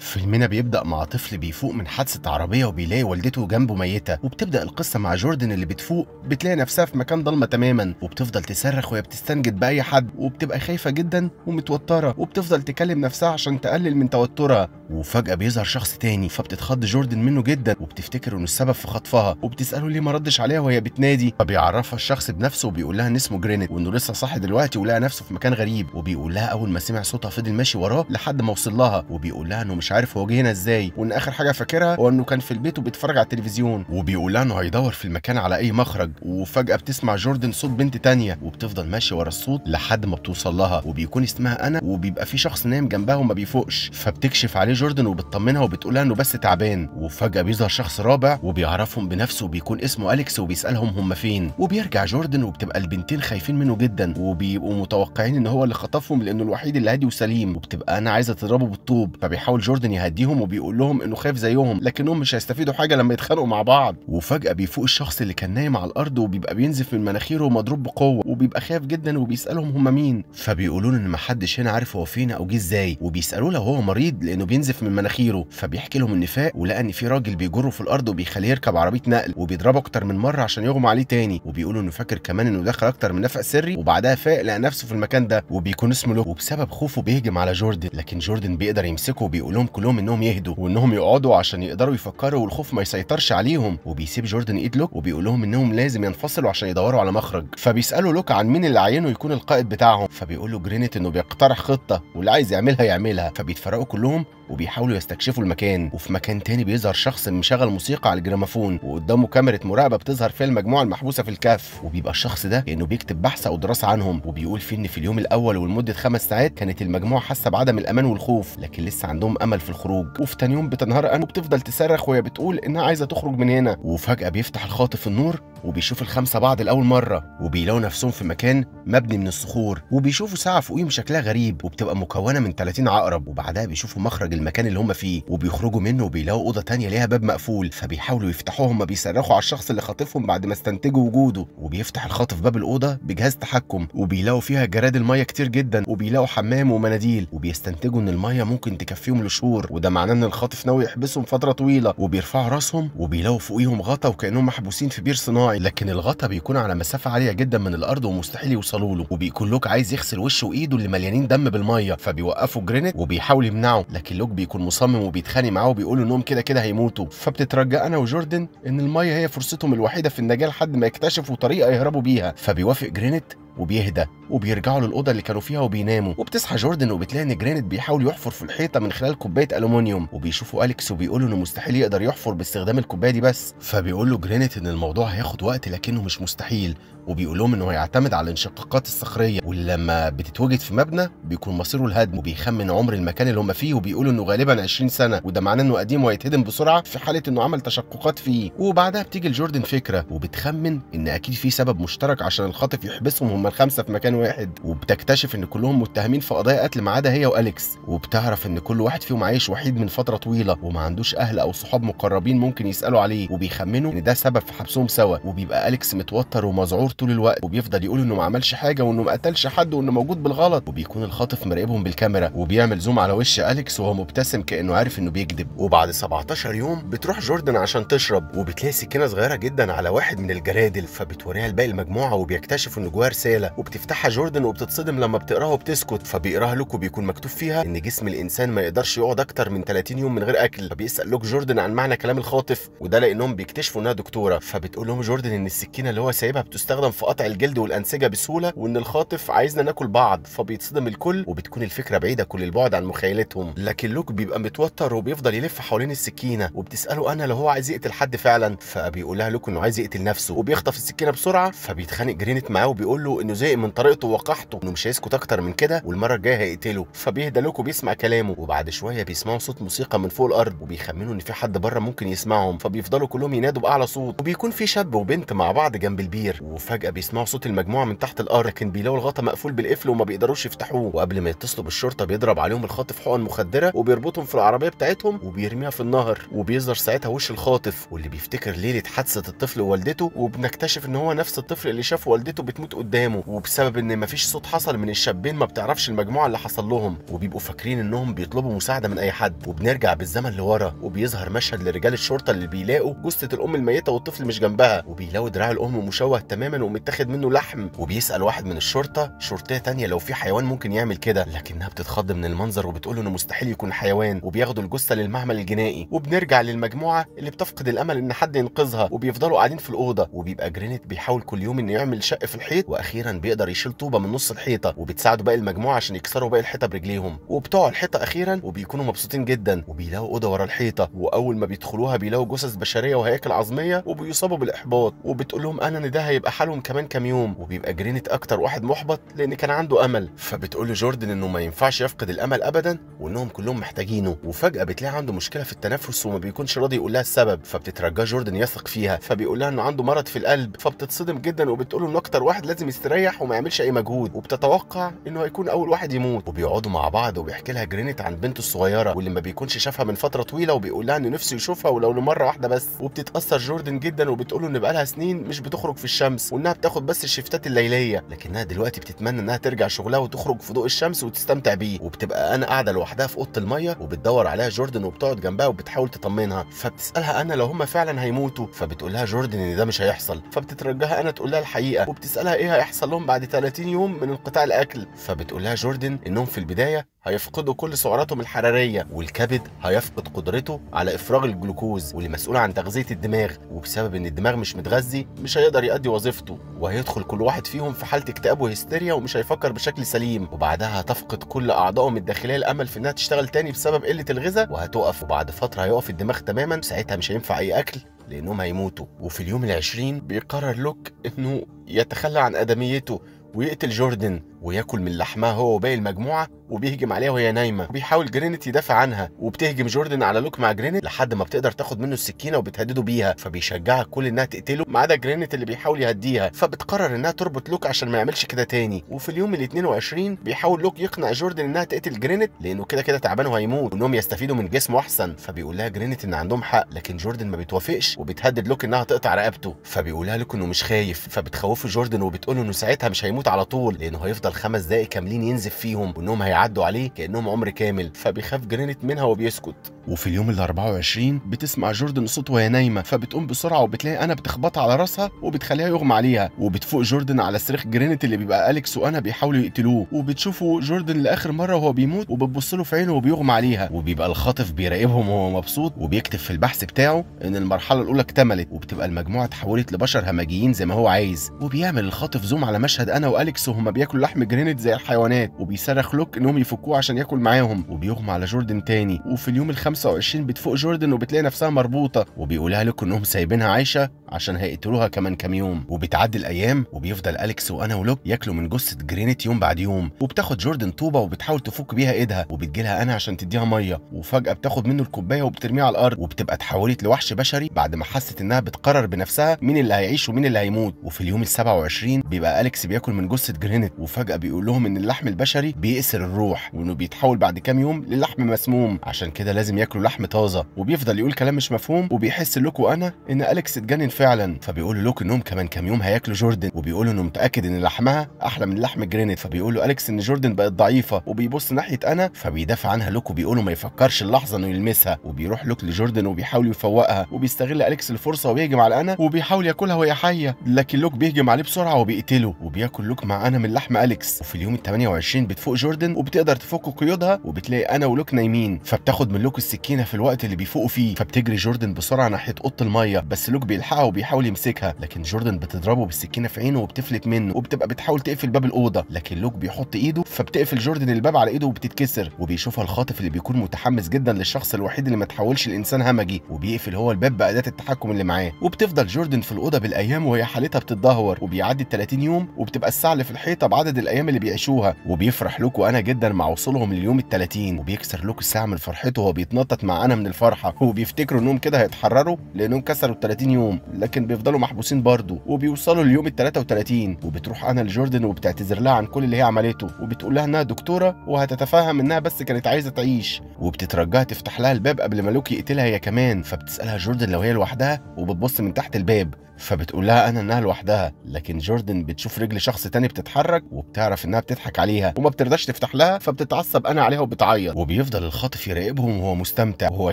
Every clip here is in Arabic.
فيلمنا بيبدأ مع طفل بيفوق من حادثة عربية وبيلاقي والدته جنبه ميتة وبتبدأ القصة مع جوردن اللي بتفوق بتلاقي نفسها في مكان ضلمة تماما وبتفضل تصرخ وهي بتستنجد بأي حد وبتبقى خايفة جدا ومتوترة وبتفضل تكلم نفسها عشان تقلل من توترها وفجأة بيظهر شخص تاني فبتتخض جوردن منه جدا وبتفتكر انه السبب في خطفها وبتسأله ليه ما ردش عليها وهي بتنادي فبيعرفها الشخص بنفسه وبيقول لها ان اسمه جرينت وانه لسه صاحي دلوقتي ولقى نفسه في مكان غريب وبيقول لها اول ما سمع صوتها فضل ماشي وراه لحد ما وصل لها وبيقول لها انه مش عارف هو جه هنا ازاي وان اخر حاجه فاكرها هو انه كان في البيت وبيتفرج على التلفزيون وبيقول لها انه هيدور في المكان على اي مخرج وفجاه بتسمع جوردن صوت بنت تانية وبتفضل ماشيه ورا الصوت لحد ما بتوصل لها وبيكون اسمها انا وبيبقى في شخص نايم جنبها وما بيفوقش فبتكشف عليه جوردن وبتطمنها وبتقول لها انه بس تعبان وفجاه بيظهر شخص رابع وبيعرفهم بنفسه وبيكون اسمه اليكس وبيسالهم هم فين وبيرجع جوردن وبتبقى البنتين خايفين منه جدا وبيبقوا متوقعين ان هو اللي خطفهم لانه الوحيد اللي هادي وسليم وبتبقى انا عايزه تضربه بالطوب فبيحاول جوردن يهديهم وبيقول لهم انه خايف زيهم لكنهم مش هيستفيدوا حاجه لما يتخانقوا مع بعض وفجاه بيفوق الشخص اللي كان نايم على الارض وبيبقى بينزف من مناخيره ومضروب بقوه وبيبقى خايف جدا وبيسالهم هم مين فبيقولوا له ان محدش هنا عارف هو فين او جه ازاي وبيسالوه لو هو مريض لانه بينزف من مناخيره فبيحكي لهم النفاق ولقى ان في راجل بيجره في الارض وبيخليه يركب عربيه نقل وبيضربه اكتر من مره عشان يغمى عليه تاني وبيقولوا انه فاكر كمان انه دخل اكتر من نفق سري وبعدها فاق لقى نفسه في المكان ده وبيكون اسمه له وبسبب خوفه بيهجم على جوردن لكن جوردن بيقدر يمسكه وبيقول عليهم كلهم انهم يهدوا وانهم يقعدوا عشان يقدروا يفكروا والخوف ما يسيطرش عليهم وبيسيب جوردن ايد لوك وبيقول لهم انهم لازم ينفصلوا عشان يدوروا على مخرج فبيسالوا لوك عن مين اللي عينه يكون القائد بتاعهم فبيقول له جرينت انه بيقترح خطه واللي عايز يعملها يعملها فبيتفرقوا كلهم وبيحاولوا يستكشفوا المكان وفي مكان تاني بيظهر شخص مشغل موسيقى على الجرامافون وقدامه كاميرا مراقبه بتظهر فيها المجموعه المحبوسه في الكهف وبيبقى الشخص ده كانه بيكتب بحث او دراسه عنهم وبيقول فيه ان في اليوم الاول ولمده خمس ساعات كانت المجموعه حاسه بعدم الامان والخوف لكن لسه عندهم امل في الخروج وفي تاني يوم بتنهار انا بتفضل تصرخ وهي بتقول انها عايزه تخرج من هنا وفجاه بيفتح الخاطف النور وبيشوف الخمسة بعض لأول مرة وبيلاقوا نفسهم في مكان مبني من الصخور وبيشوفوا ساعة فوقيهم شكلها غريب وبتبقى مكونة من 30 عقرب وبعدها بيشوفوا مخرج المكان اللي هم فيه وبيخرجوا منه وبيلاقوا أوضة تانية ليها باب مقفول فبيحاولوا يفتحوها هم بيصرخوا على الشخص اللي خاطفهم بعد ما استنتجوا وجوده وبيفتح الخاطف باب الأوضة بجهاز تحكم وبيلاقوا فيها جراد المية كتير جدا وبيلاقوا حمام ومناديل وبيستنتجوا إن المية ممكن تكفيهم لشهور وده معناه إن الخاطف ناوي يحبسهم فترة طويلة وبيرفعوا راسهم وبيلاقوا فوقيهم غطا وكأنهم محبوسين في بير صناعي طبيعي لكن الغطا بيكون على مسافه عاليه جدا من الارض ومستحيل يوصلوا له وبيكون لوك عايز يغسل وشه وايده اللي مليانين دم بالميه فبيوقفوا جرينيت وبيحاول يمنعه لكن لوك بيكون مصمم وبيتخانق معاه وبيقول انهم كده كده هيموتوا فبتترجى انا وجوردن ان الميه هي فرصتهم الوحيده في النجاه لحد ما يكتشفوا طريقه يهربوا بيها فبيوافق جرينيت وبيهدى وبيرجعوا للاوضه اللي كانوا فيها وبيناموا وبتصحى جوردن وبتلاقي ان جرانيت بيحاول يحفر في الحيطه من خلال كوبايه الومنيوم وبيشوفوا اليكس وبيقولوا انه مستحيل يقدر يحفر باستخدام الكوبايه دي بس فبيقول له جرانيت ان الموضوع هياخد وقت لكنه مش مستحيل وبيقول لهم انه هيعتمد على الانشقاقات الصخريه واللي لما بتتوجد في مبنى بيكون مصيره الهدم وبيخمن عمر المكان اللي هم فيه وبيقولوا انه غالبا 20 سنه وده معناه انه قديم وهيتهدم بسرعه في حاله انه عمل تشققات فيه وبعدها بتيجي لجوردن فكره وبتخمن ان اكيد في سبب مشترك عشان الخاطف يحبسهم هم الخمسه في مكان واحد وبتكتشف ان كلهم متهمين في قضايا قتل ما عدا هي واليكس وبتعرف ان كل واحد فيهم عايش وحيد من فتره طويله وما عندوش اهل او صحاب مقربين ممكن يسالوا عليه وبيخمنوا ان ده سبب في حبسهم سوا وبيبقى اليكس متوتر ومذعور طول الوقت وبيفضل يقول انه ما عملش حاجه وانه ما قتلش حد وانه موجود بالغلط وبيكون الخاطف مراقبهم بالكاميرا وبيعمل زوم على وش اليكس وهو مبتسم كانه عارف انه بيكذب وبعد 17 يوم بتروح جوردن عشان تشرب وبتلاقي سكينه صغيره جدا على واحد من الجرادل فبتوريها لباقي المجموعه وبيكتشفوا ان جواه رساله رساله وبتفتحها جوردن وبتتصدم لما بتقراها وبتسكت فبيقراها لوك وبيكون مكتوب فيها ان جسم الانسان ما يقدرش يقعد اكتر من 30 يوم من غير اكل فبيسال لوك جوردن عن معنى كلام الخاطف وده لانهم بيكتشفوا انها دكتوره فبتقول لهم جوردن ان السكينه اللي هو سايبها بتستخدم في قطع الجلد والانسجه بسهوله وان الخاطف عايزنا ناكل بعض فبيتصدم الكل وبتكون الفكره بعيده كل البعد عن مخيلتهم لكن لوك بيبقى متوتر وبيفضل يلف حوالين السكينه وبتساله انا لو هو عايز يقتل حد فعلا فبيقول لها لوك انه عايز يقتل نفسه وبيخطف السكينه بسرعه فبيتخانق جرينت معاه وبيقول له انه زهق من طريقته وقحته انه مش هيسكت اكتر من كده والمره الجايه هيقتله فبيهدى لكم بيسمع كلامه وبعد شويه بيسمعوا صوت موسيقى من فوق الارض وبيخمنوا ان في حد بره ممكن يسمعهم فبيفضلوا كلهم ينادوا باعلى صوت وبيكون في شاب وبنت مع بعض جنب البير وفجاه بيسمعوا صوت المجموعه من تحت الارض لكن بيلاقوا الغطا مقفول بالقفل وما بيقدروش يفتحوه وقبل ما يتصلوا بالشرطه بيضرب عليهم الخاطف حقن مخدره وبيربطهم في العربيه بتاعتهم وبيرميها في النهر وبيظهر ساعتها وش الخاطف واللي بيفتكر ليله حادثه الطفل ووالدته وبنكتشف ان هو نفس الطفل اللي شاف والدته بتموت قدامه قدامه وبسبب ان مفيش صوت حصل من الشابين ما بتعرفش المجموعه اللي حصل لهم وبيبقوا فاكرين انهم بيطلبوا مساعده من اي حد وبنرجع بالزمن لورا وبيظهر مشهد لرجال الشرطه اللي بيلاقوا جثه الام الميته والطفل مش جنبها وبيلاقوا دراع الام مشوه تماما ومتاخد منه لحم وبيسال واحد من الشرطه شرطيه ثانيه لو في حيوان ممكن يعمل كده لكنها بتتخض من المنظر وبتقول انه مستحيل يكون حيوان وبياخدوا الجثه للمعمل الجنائي وبنرجع للمجموعه اللي بتفقد الامل ان حد ينقذها وبيفضلوا قاعدين في الاوضه وبيبقى جرينيت بيحاول كل يوم انه يعمل شق في الحيط واخيرا اخيرا بيقدر يشيل طوبه من نص الحيطه وبتساعده باقي المجموعه عشان يكسروا باقي الحيطه برجليهم وبتوع الحيطه اخيرا وبيكونوا مبسوطين جدا وبيلاقوا اوضه ورا الحيطه واول ما بيدخلوها بيلاقوا جثث بشريه وهياكل عظميه وبيصابوا بالاحباط وبتقول لهم انا ان ده هيبقى حالهم كمان كام يوم وبيبقى جرينت اكتر واحد محبط لان كان عنده امل فبتقول له جوردن انه ما ينفعش يفقد الامل ابدا وانهم كلهم محتاجينه وفجاه بتلاقي عنده مشكله في التنفس وما بيكونش راضي يقول لها السبب فبتترجاه جوردن يثق فيها فبيقول لها انه عنده مرض في القلب فبتتصدم جدا وبتقول له اكتر واحد لازم مستريح وما يعملش اي مجهود وبتتوقع انه هيكون اول واحد يموت وبيقعدوا مع بعض وبيحكي لها جرينيت عن بنته الصغيره واللي ما بيكونش شافها من فتره طويله وبيقول لها انه نفسه يشوفها ولو لمره واحده بس وبتتاثر جوردن جدا وبتقول له ان بقالها سنين مش بتخرج في الشمس وانها بتاخد بس الشفتات الليليه لكنها دلوقتي بتتمنى انها ترجع شغلها وتخرج في ضوء الشمس وتستمتع بيه وبتبقى انا قاعده لوحدها في اوضه الميه وبتدور عليها جوردن وبتقعد جنبها وبتحاول تطمنها فبتسالها انا لو هم فعلا هيموتوا فبتقول لها جوردن ان ده مش هيحصل فبتترجاها انا تقول لها الحقيقه وبتسالها ايه هيحصل بيحصل لهم بعد 30 يوم من انقطاع الاكل فبتقول لها جوردن انهم في البدايه هيفقدوا كل سعراتهم الحراريه والكبد هيفقد قدرته على افراغ الجلوكوز واللي مسؤول عن تغذيه الدماغ وبسبب ان الدماغ مش متغذي مش هيقدر يؤدي وظيفته وهيدخل كل واحد فيهم في حاله اكتئاب وهستيريا ومش هيفكر بشكل سليم وبعدها هتفقد كل اعضائهم الداخليه الامل في انها تشتغل تاني بسبب قله الغذاء وهتقف وبعد فتره هيقف الدماغ تماما ساعتها مش هينفع اي اكل لأنهم هيموتوا وفي اليوم العشرين بيقرر لوك أنه يتخلى عن آدميته ويقتل جوردن وياكل من لحمها هو وباقي المجموعه وبيهجم عليها وهي نايمه وبيحاول جرينيت يدافع عنها وبتهجم جوردن على لوك مع جرينيت لحد ما بتقدر تاخد منه السكينه وبتهدده بيها فبيشجعها كل انها تقتله ما عدا جرينيت اللي بيحاول يهديها فبتقرر انها تربط لوك عشان ما يعملش كده تاني وفي اليوم ال 22 بيحاول لوك يقنع جوردن انها تقتل جرينيت لانه كده كده تعبان وهيموت وانهم يستفيدوا من جسمه احسن فبيقول لها جرينيت ان عندهم حق لكن جوردن ما بيتوافقش وبتهدد لوك انها تقطع رقبته فبيقولها لوك انه مش خايف فبتخوفه جوردن وبتقول انه ساعتها مش هيموت على طول لانه هيفضل يفضل خمس دقايق كاملين ينزف فيهم وانهم هيعدوا عليه كانهم عمر كامل فبيخاف جرينت منها وبيسكت وفي اليوم ال 24 بتسمع جوردن صوت وهي نايمه فبتقوم بسرعه وبتلاقي انا بتخبطها على راسها وبتخليها يغمى عليها وبتفوق جوردن على صريخ جرينت اللي بيبقى اليكس وانا بيحاولوا يقتلوه وبتشوفه جوردن لاخر مره وهو بيموت وبتبص له في عينه وبيغمى عليها وبيبقى الخاطف بيراقبهم وهو مبسوط وبيكتب في البحث بتاعه ان المرحله الاولى اكتملت وبتبقى المجموعه اتحولت لبشر همجيين زي ما هو عايز وبيعمل الخاطف زوم على مشهد انا واليكس وهما بياكلوا لحم مجننت زي الحيوانات وبيصرخ لوك انهم يفكوه عشان ياكل معاهم وبيغمى على جوردن تاني وفي اليوم ال 25 بتفوق جوردن وبتلاقي نفسها مربوطه وبيقولها لوك انهم سايبينها عايشه عشان هيقتلوها كمان كام يوم وبتعدي الايام وبيفضل اليكس وانا ولوك ياكلوا من جثه جرينيت يوم بعد يوم وبتاخد جوردن طوبه وبتحاول تفك بيها ايدها وبتجيلها انا عشان تديها ميه وفجاه بتاخد منه الكوبايه وبترميها على الارض وبتبقى اتحولت لوحش بشري بعد ما حست انها بتقرر بنفسها مين اللي هيعيش ومين اللي هيموت وفي اليوم ال 27 بيبقى اليكس بياكل من جثه جرينيت وفجاه بيبقى بيقول لهم ان اللحم البشري بيأسر الروح وانه بيتحول بعد كام يوم للحم مسموم عشان كده لازم ياكلوا لحم طازه وبيفضل يقول كلام مش مفهوم وبيحس لوكو انا ان اليكس اتجنن فعلا فبيقول لوكو انهم كمان كام يوم هياكلوا جوردن وبيقول انه متاكد ان لحمها احلى من لحم جرينيت فبيقول له اليكس ان جوردن بقت ضعيفه وبيبص ناحيه انا فبيدافع عنها لوكو بيقول ما يفكرش اللحظه انه يلمسها وبيروح لوك لجوردن وبيحاول يفوقها وبيستغل اليكس الفرصه وبيهجم على انا وبيحاول ياكلها وهي حيه لكن لوك بيهجم عليه بسرعه وبيقتله وبياكل لوك مع انا من لحم اليكس بالعكس في اليوم ال 28 بتفوق جوردن وبتقدر تفك قيودها وبتلاقي انا ولوك نايمين فبتاخد من لوك السكينه في الوقت اللي بيفوقوا فيه فبتجري جوردن بسرعه ناحيه اوضه الميه بس لوك بيلحقها وبيحاول يمسكها لكن جوردن بتضربه بالسكينه في عينه وبتفلت منه وبتبقى بتحاول تقفل باب الاوضه لكن لوك بيحط ايده فبتقفل جوردن الباب على ايده وبتتكسر وبيشوفها الخاطف اللي بيكون متحمس جدا للشخص الوحيد اللي ما تحولش لانسان همجي وبيقفل هو الباب باداه التحكم اللي معاه وبتفضل جوردن في الاوضه بالايام وهي حالتها بتتدهور وبيعدي ال 30 يوم وبتبقى الساعه اللي في الحيطه بعدد الايام اللي بيعيشوها وبيفرح لكم انا جدا مع وصولهم لليوم ال 30 وبيكسر لكم الساعه من فرحته وهو بيتنطط مع انا من الفرحه وبيفتكروا انهم كده هيتحرروا لانهم كسروا ال 30 يوم لكن بيفضلوا محبوسين برضه وبيوصلوا لليوم ال 33 وبتروح انا لجوردن وبتعتذر لها عن كل اللي هي عملته وبتقول لها انها دكتوره وهتتفهم انها بس كانت عايزه تعيش وبتترجاها تفتح لها الباب قبل ما لوكي يقتلها هي كمان فبتسالها جوردن لو هي لوحدها وبتبص من تحت الباب فبتقول لها انا انها لوحدها لكن جوردن بتشوف رجل شخص تاني بتتحرك تعرف انها بتضحك عليها وما بترضاش تفتح لها فبتتعصب انا عليها وبتعيط وبيفضل الخاطف يراقبهم وهو مستمتع وهو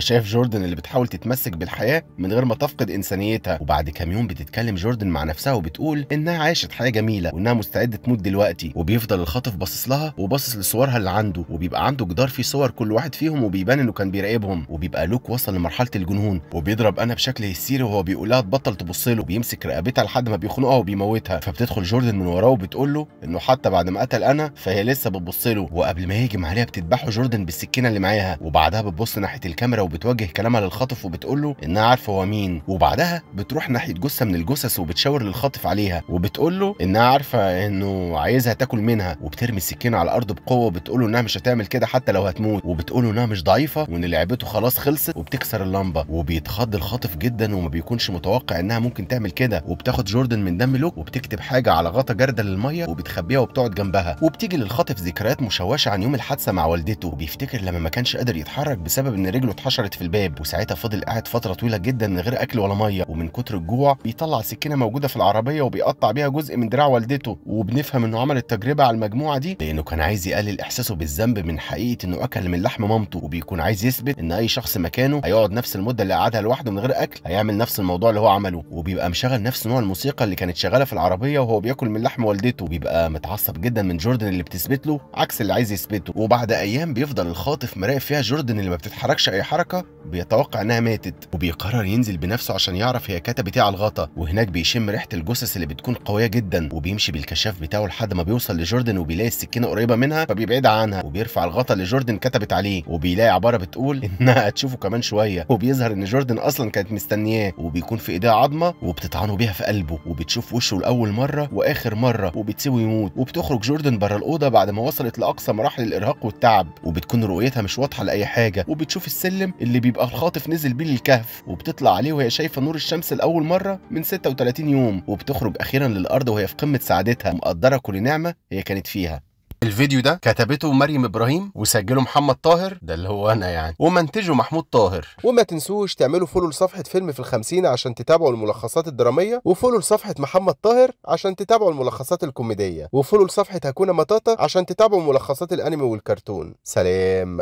شايف جوردن اللي بتحاول تتمسك بالحياه من غير ما تفقد انسانيتها وبعد كام يوم بتتكلم جوردن مع نفسها وبتقول انها عاشت حياه جميله وانها مستعده تموت دلوقتي وبيفضل الخاطف باصص لها وباصص لصورها اللي عنده وبيبقى عنده جدار فيه صور كل واحد فيهم وبيبان انه كان بيراقبهم وبيبقى لوك وصل لمرحله الجنون وبيضرب انا بشكل هستيري وهو بيقول لها تبطل تبص له وبيمسك رقبتها لحد ما بيخنقها وبيموتها فبتدخل جوردن من وراه وبتقول له انه حتى بعد ما قتل انا فهي لسه بتبص له وقبل ما يهجم عليها بتذبحه جوردن بالسكينه اللي معاها وبعدها بتبص ناحيه الكاميرا وبتوجه كلامها للخاطف وبتقول له انها عارفه هو مين وبعدها بتروح ناحيه جثه من الجثث وبتشاور للخاطف عليها وبتقول له انها عارفه انه عايزها تاكل منها وبترمي السكينه على الارض بقوه وبتقول له انها مش هتعمل كده حتى لو هتموت وبتقول له انها مش ضعيفه وان لعبته خلاص خلصت وبتكسر اللمبه وبيتخض الخاطف جدا وما بيكونش متوقع انها ممكن تعمل كده وبتاخد جوردن من دم لوك وبتكتب حاجه على غطا جردل الميه وبتخبيها وبتقعد بتقعد جنبها وبتيجي للخاطف ذكريات مشوشه عن يوم الحادثه مع والدته وبيفتكر لما ما كانش قادر يتحرك بسبب ان رجله اتحشرت في الباب وساعتها فضل قاعد فتره طويله جدا من غير اكل ولا ميه ومن كتر الجوع بيطلع سكينه موجوده في العربيه وبيقطع بيها جزء من دراع والدته وبنفهم انه عمل التجربه على المجموعه دي لانه كان عايز يقلل احساسه بالذنب من حقيقه انه اكل من لحم مامته وبيكون عايز يثبت ان اي شخص مكانه هيقعد نفس المده اللي قعدها لوحده من غير اكل هيعمل نفس الموضوع اللي هو عمله وبيبقى مشغل نفس نوع الموسيقى اللي كانت شغاله في العربيه وهو بياكل من لحم والدته وبيبقى متعصب بيتعصب جدا من جوردن اللي بتثبت له عكس اللي عايز يثبته وبعد ايام بيفضل الخاطف مراقب فيها جوردن اللي ما بتتحركش اي حركه بيتوقع انها ماتت وبيقرر ينزل بنفسه عشان يعرف هي كتبت ايه على الغطا وهناك بيشم ريحه الجثث اللي بتكون قويه جدا وبيمشي بالكشاف بتاعه لحد ما بيوصل لجوردن وبيلاقي السكينه قريبه منها فبيبعدها عنها وبيرفع الغطا اللي جوردن كتبت عليه وبيلاقي عباره بتقول انها هتشوفه كمان شويه وبيظهر ان جوردن اصلا كانت مستنياه وبيكون في ايديها عظمه وبتطعنه بيها في قلبه وبتشوف وشه لاول مره واخر مره وبتسيبه يموت بتخرج جوردن بره الأوضة بعد ما وصلت لأقصى مراحل الإرهاق والتعب وبتكون رؤيتها مش واضحة لأي حاجة وبتشوف السلم اللي بيبقى الخاطف نزل بيه للكهف وبتطلع عليه وهي شايفة نور الشمس لأول مرة من 36 يوم وبتخرج أخيرا للأرض وهي في قمة سعادتها مقدرة كل نعمة هي كانت فيها الفيديو ده كتبته مريم ابراهيم وسجله محمد طاهر ده اللي هو انا يعني ومنتجه محمود طاهر وما تنسوش تعملوا فولو لصفحه فيلم في الخمسين عشان تتابعوا الملخصات الدراميه وفولو لصفحه محمد طاهر عشان تتابعوا الملخصات الكوميديه وفولو لصفحه هكونا مطاطا عشان تتابعوا ملخصات الانمي والكرتون سلام